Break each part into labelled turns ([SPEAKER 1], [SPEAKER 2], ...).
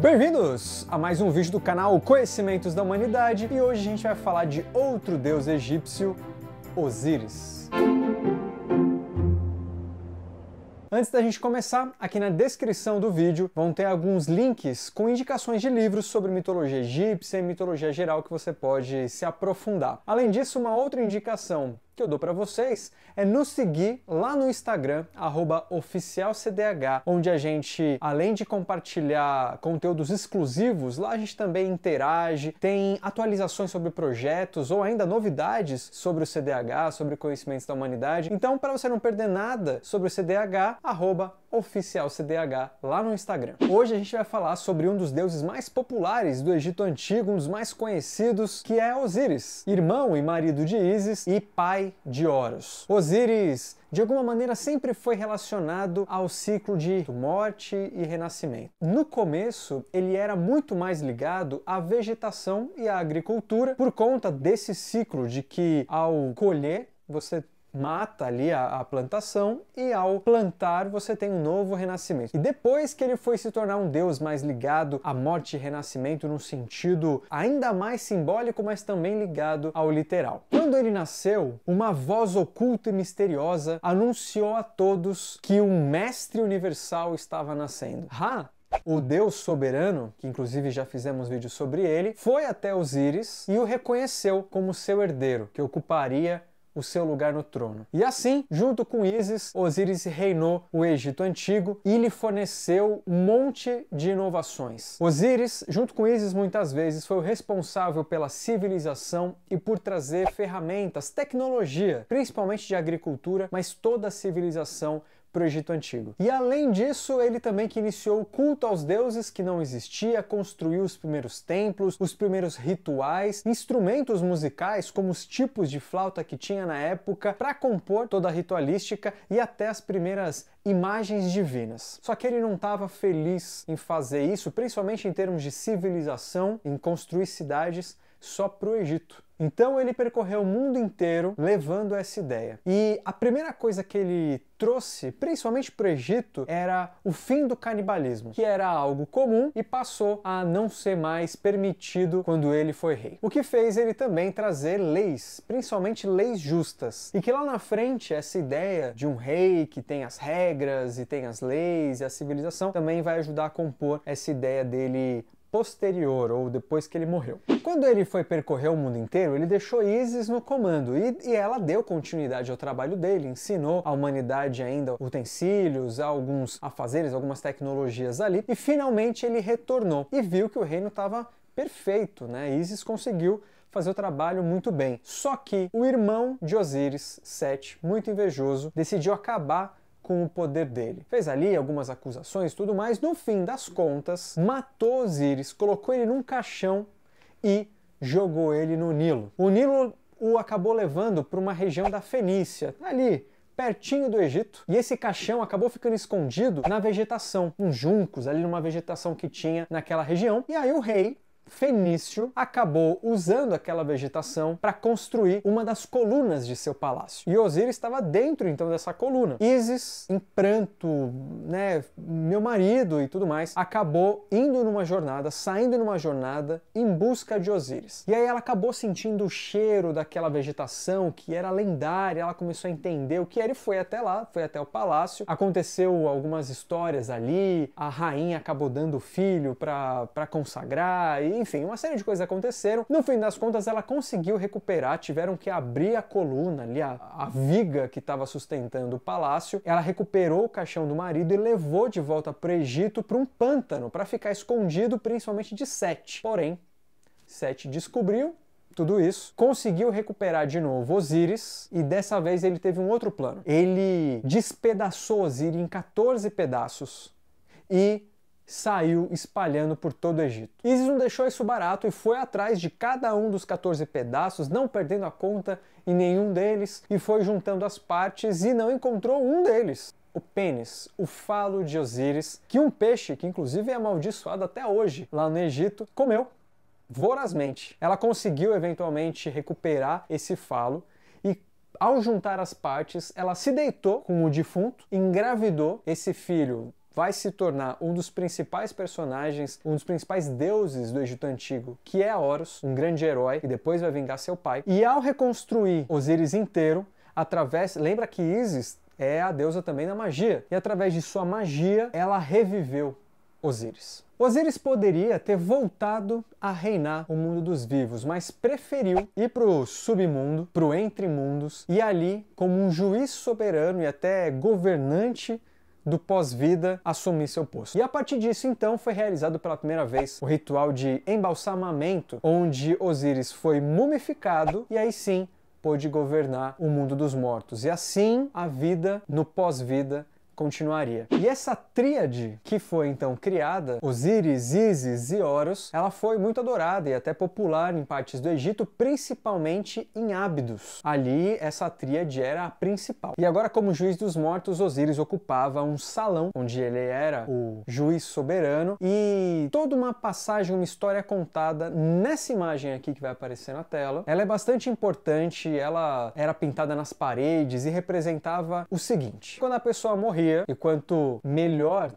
[SPEAKER 1] Bem-vindos a mais um vídeo do canal Conhecimentos da Humanidade e hoje a gente vai falar de outro deus egípcio, Osíris. Antes da gente começar, aqui na descrição do vídeo vão ter alguns links com indicações de livros sobre mitologia egípcia e mitologia geral que você pode se aprofundar. Além disso, uma outra indicação que eu dou para vocês é nos seguir lá no Instagram @oficialcdh, onde a gente além de compartilhar conteúdos exclusivos, lá a gente também interage, tem atualizações sobre projetos ou ainda novidades sobre o CDH, sobre conhecimentos da humanidade. Então, para você não perder nada sobre o CDH, arroba Oficial CDH lá no Instagram. Hoje a gente vai falar sobre um dos deuses mais populares do Egito Antigo, um dos mais conhecidos, que é Osíris, irmão e marido de Ísis e pai de Horus. Osíris de alguma maneira sempre foi relacionado ao ciclo de morte e renascimento. No começo, ele era muito mais ligado à vegetação e à agricultura por conta desse ciclo de que ao colher você mata ali a, a, plantação e ao plantar você tem um novo renascimento. E depois que ele foi se tornar um deus mais ligado à morte e renascimento num sentido ainda mais simbólico, mas também ligado ao literal. Quando ele nasceu, uma voz oculta e misteriosa anunciou a todos que um mestre universal estava nascendo. Ha! o deus soberano, que inclusive já fizemos vídeo sobre ele, foi até Osíris e o reconheceu como seu herdeiro, que ocuparia o seu lugar no trono. E assim, junto com Ísis, Osíris reinou o Egito Antigo e lhe forneceu um monte de inovações. Osíris, junto com Ísis, muitas vezes foi o responsável pela civilização e por trazer ferramentas, tecnologia, principalmente de agricultura, mas toda a civilização para o Egito Antigo. E além disso, ele também que iniciou o culto aos deuses que não existia, construiu os primeiros templos, os primeiros rituais, instrumentos musicais como os tipos de flauta que tinha na época para compor toda a ritualística e até as primeiras imagens divinas. Só que ele não estava feliz em fazer isso, principalmente em termos de civilização, em construir cidades só para o Egito. Então ele percorreu o mundo inteiro levando essa ideia. E a primeira coisa que ele trouxe, principalmente para o Egito, era o fim do canibalismo, que era algo comum e passou a não ser mais permitido quando ele foi rei. O que fez ele também trazer leis, principalmente leis justas, e que lá na frente essa ideia de um rei que tem as regras regras e tem as leis e a civilização, também vai ajudar a compor essa ideia dele posterior ou depois que ele morreu. Quando ele foi percorrer o mundo inteiro, ele deixou Isis no comando e, e, ela deu continuidade ao trabalho dele, ensinou à humanidade ainda utensílios, alguns afazeres, algumas tecnologias ali e finalmente ele retornou e viu que o reino estava perfeito, né? Isis conseguiu fazer o trabalho muito bem. Só que o irmão de Osíris, Sete, muito invejoso, decidiu acabar com o poder dele. Fez ali algumas acusações tudo mais, no fim das contas, matou Osíris, colocou ele num caixão e jogou ele no Nilo. O Nilo o acabou levando para uma região da Fenícia, ali pertinho do Egito, e esse caixão acabou ficando escondido na vegetação, uns juncos, ali numa vegetação que tinha naquela região. E aí o rei fenício acabou usando aquela vegetação para construir uma das colunas de seu palácio. E Osíris estava dentro então dessa coluna. Isis, em pranto, né, meu marido e tudo mais, acabou indo numa jornada, saindo numa jornada em busca de Osíris. E aí ela acabou sentindo o cheiro daquela vegetação que era lendária, ela começou a entender o que era e foi até lá, foi até o palácio. Aconteceu algumas histórias ali, a rainha acabou dando filho para consagrar e enfim, uma série de coisas aconteceram. No fim das contas, ela conseguiu recuperar, tiveram que abrir a coluna ali, a, a viga que estava sustentando o palácio. Ela recuperou o caixão do marido e levou de volta para o Egito para um pântano para ficar escondido, principalmente de Sete. Porém, Sete descobriu tudo isso, conseguiu recuperar de novo Osíris e dessa vez ele teve um outro plano. Ele despedaçou Osíris em 14 pedaços e saiu espalhando por todo o Egito. Isis não deixou isso barato e foi atrás de cada um dos 14 pedaços, não perdendo a conta em nenhum deles, e foi juntando as partes e não encontrou um deles o pênis, o falo de Osíris, que um peixe, que inclusive é amaldiçoado até hoje lá no Egito, comeu vorazmente. Ela conseguiu eventualmente recuperar esse falo e ao juntar as partes, ela se deitou com o defunto, engravidou esse filho vai se tornar um dos principais personagens, um dos principais deuses do Egito Antigo, que é Horus, um grande herói que depois vai vingar seu pai. E ao reconstruir Osíris inteiro, através, lembra que Isis é a deusa também da magia, e através de sua magia ela reviveu Osíris. Osíris poderia ter voltado a reinar o mundo dos vivos, mas preferiu ir para o submundo, para o entre mundos, e ali, como um juiz soberano e até governante do pós-vida assumir seu posto. E a partir disso, então, foi realizado pela primeira vez o ritual de embalsamamento, onde Osíris foi mumificado e aí sim pôde governar o mundo dos mortos. E assim a vida no pós-vida continuaria. E essa tríade que foi então criada, Osíris, Ísis e Horus, ela foi muito adorada e até popular em partes do Egito, principalmente em Ábidos. Ali essa tríade era a principal. E agora como juiz dos mortos, Osíris ocupava um salão onde ele era o juiz soberano e toda uma passagem, uma história contada nessa imagem aqui que vai aparecer na tela. Ela é bastante importante, ela era pintada nas paredes e representava o seguinte: quando a pessoa morria e quanto melhor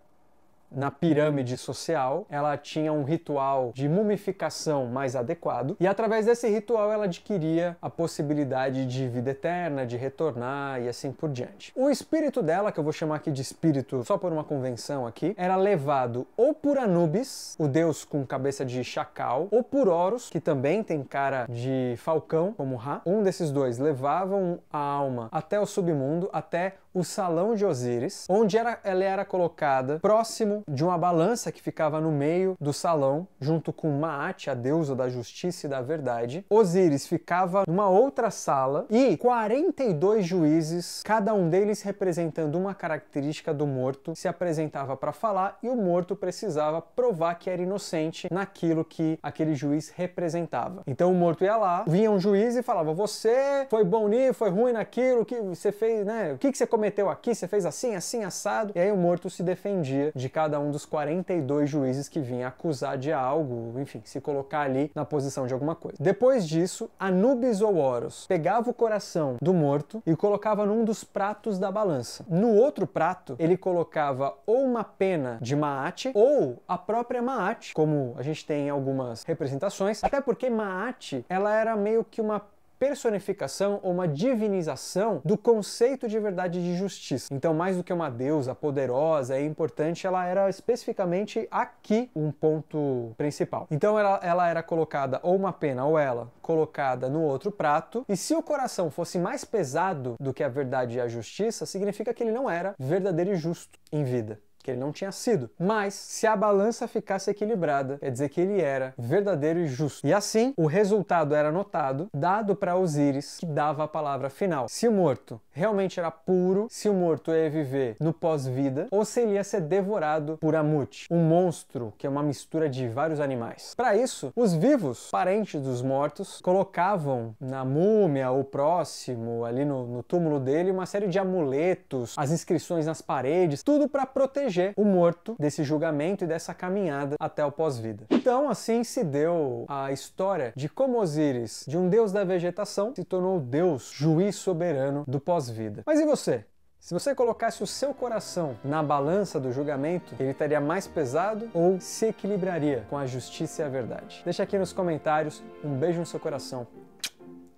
[SPEAKER 1] na pirâmide social, ela tinha um ritual de mumificação mais adequado, e através desse ritual ela adquiria a possibilidade de vida eterna, de retornar e assim por diante. O espírito dela, que eu vou chamar aqui de espírito só por uma convenção aqui, era levado ou por Anubis, o deus com cabeça de chacal, ou por Horus, que também tem cara de falcão, como Ra. Um desses dois levavam a alma até o submundo, até o salão de Osíris, onde era, ela era colocada próximo de uma balança que ficava no meio do salão, junto com Maat, a deusa da justiça e da verdade. Osíris ficava numa outra sala e 42 juízes, cada um deles representando uma característica do morto, se apresentava para falar e o morto precisava provar que era inocente naquilo que aquele juiz representava. Então o morto ia lá, vinha um juiz e falava: "Você foi bom nisso, foi ruim naquilo, que você fez, né? O que que você prometeu aqui, você fez assim, assim, assado. E aí o morto se defendia de cada um dos 42 juízes que vinha acusar de algo, enfim, se colocar ali na posição de alguma coisa. Depois disso, Anubis ou Horus pegava o coração do morto e colocava num dos pratos da balança. No outro prato, ele colocava ou uma pena de maate ou a própria maate, como a gente tem em algumas representações, até porque maate, ela era meio que uma personificação ou uma divinização do conceito de verdade de justiça. Então, mais do que uma deusa poderosa e é importante, ela era especificamente aqui um ponto principal. Então, ela, ela era colocada, ou uma pena, ou ela, colocada no outro prato, e se o coração fosse mais pesado do que a verdade e a justiça, significa que ele não era verdadeiro e justo em vida que ele não tinha sido. Mas se a balança ficasse equilibrada, quer dizer que ele era verdadeiro e justo. E assim, o resultado era notado, dado para Osíris, que dava a palavra final. Se o morto realmente era puro, se o morto ia viver no pós-vida, ou se ele ia ser devorado por Amut, um monstro que é uma mistura de vários animais. Para isso, os vivos, parentes dos mortos, colocavam na múmia ou próximo, ali no, no túmulo dele, uma série de amuletos, as inscrições nas paredes, tudo para proteger proteger o morto desse julgamento e dessa caminhada até o pós-vida. Então, assim se deu a história de como Osíris, de um deus da vegetação, se tornou deus, juiz soberano do pós-vida. Mas e você? Se você colocasse o seu coração na balança do julgamento, ele estaria mais pesado ou se equilibraria com a justiça e a verdade? Deixa aqui nos comentários. Um beijo no seu coração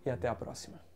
[SPEAKER 1] e até a próxima.